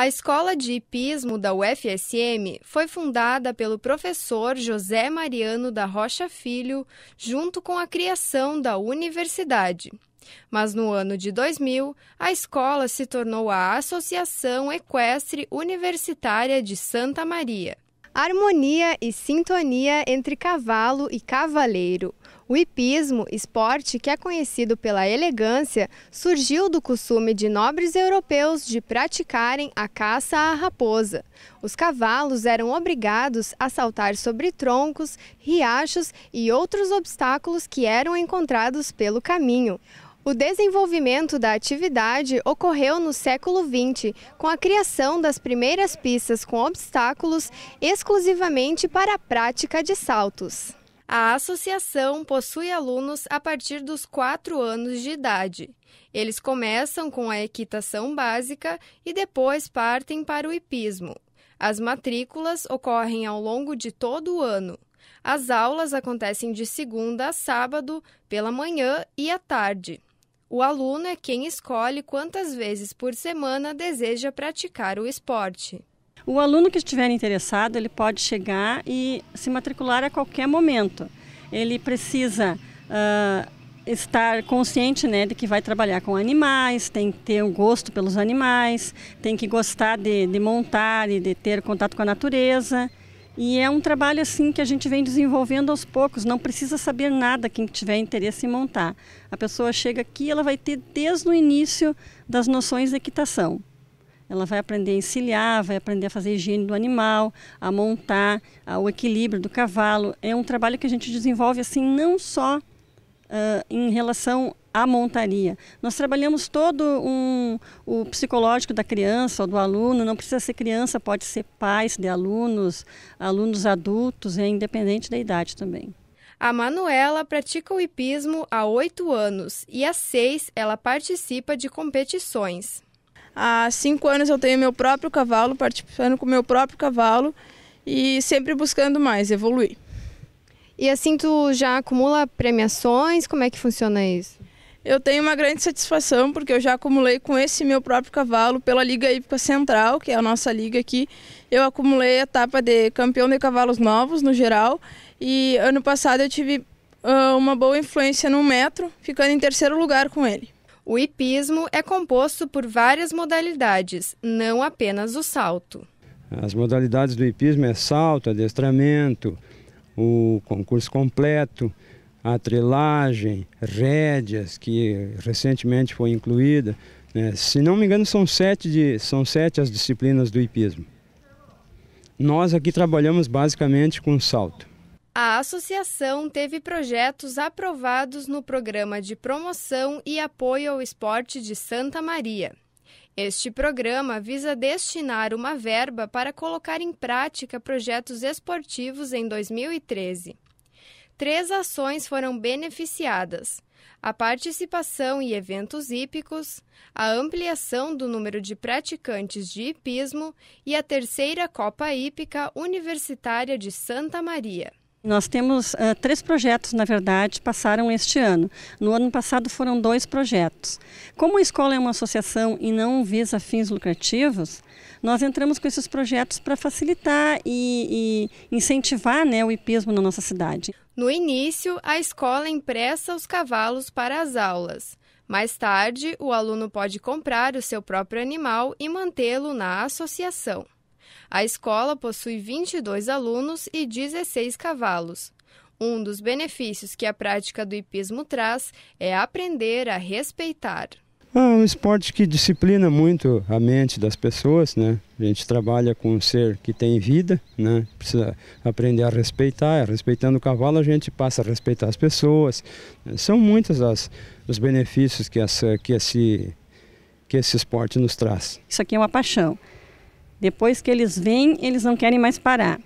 A escola de hipismo da UFSM foi fundada pelo professor José Mariano da Rocha Filho, junto com a criação da universidade. Mas no ano de 2000, a escola se tornou a Associação Equestre Universitária de Santa Maria. Harmonia e sintonia entre cavalo e cavaleiro. O hipismo, esporte que é conhecido pela elegância, surgiu do costume de nobres europeus de praticarem a caça à raposa. Os cavalos eram obrigados a saltar sobre troncos, riachos e outros obstáculos que eram encontrados pelo caminho. O desenvolvimento da atividade ocorreu no século XX, com a criação das primeiras pistas com obstáculos exclusivamente para a prática de saltos. A associação possui alunos a partir dos 4 anos de idade. Eles começam com a equitação básica e depois partem para o hipismo. As matrículas ocorrem ao longo de todo o ano. As aulas acontecem de segunda a sábado, pela manhã e à tarde. O aluno é quem escolhe quantas vezes por semana deseja praticar o esporte. O aluno que estiver interessado, ele pode chegar e se matricular a qualquer momento. Ele precisa uh, estar consciente né, de que vai trabalhar com animais, tem que ter o um gosto pelos animais, tem que gostar de, de montar e de ter contato com a natureza. E é um trabalho assim que a gente vem desenvolvendo aos poucos, não precisa saber nada quem tiver interesse em montar. A pessoa chega aqui, ela vai ter desde o início das noções de equitação. Ela vai aprender a encilhar, vai aprender a fazer a higiene do animal, a montar, o equilíbrio do cavalo. É um trabalho que a gente desenvolve assim não só uh, em relação a montaria. Nós trabalhamos todo um, o psicológico da criança ou do aluno, não precisa ser criança, pode ser pais de alunos, alunos adultos, é independente da idade também. A Manuela pratica o hipismo há oito anos e há seis ela participa de competições. Há cinco anos eu tenho meu próprio cavalo, participando com meu próprio cavalo e sempre buscando mais, evoluir. E assim tu já acumula premiações? Como é que funciona isso? Eu tenho uma grande satisfação porque eu já acumulei com esse meu próprio cavalo pela Liga Hípica Central, que é a nossa liga aqui. Eu acumulei a etapa de campeão de cavalos novos no geral e ano passado eu tive uh, uma boa influência no metro, ficando em terceiro lugar com ele. O hipismo é composto por várias modalidades, não apenas o salto. As modalidades do hipismo é salto, adestramento, o concurso completo, atrelagem, rédeas, que recentemente foi incluída. Né? Se não me engano, são sete, de, são sete as disciplinas do hipismo. Nós aqui trabalhamos basicamente com salto. A associação teve projetos aprovados no Programa de Promoção e Apoio ao Esporte de Santa Maria. Este programa visa destinar uma verba para colocar em prática projetos esportivos em 2013 três ações foram beneficiadas: a participação em eventos hípicos, a ampliação do número de praticantes de hipismo e a terceira Copa Hípica Universitária de Santa Maria. Nós temos uh, três projetos, na verdade, passaram este ano. No ano passado foram dois projetos. Como a escola é uma associação e não visa fins lucrativos, nós entramos com esses projetos para facilitar e, e incentivar né, o hipismo na nossa cidade. No início, a escola empresta os cavalos para as aulas. Mais tarde, o aluno pode comprar o seu próprio animal e mantê-lo na associação. A escola possui 22 alunos e 16 cavalos. Um dos benefícios que a prática do hipismo traz é aprender a respeitar. É um esporte que disciplina muito a mente das pessoas, né? A gente trabalha com um ser que tem vida, né? Precisa aprender a respeitar. Respeitando o cavalo, a gente passa a respeitar as pessoas. São muitos as, os benefícios que, essa, que, esse, que esse esporte nos traz. Isso aqui é uma paixão. Depois que eles vêm, eles não querem mais parar.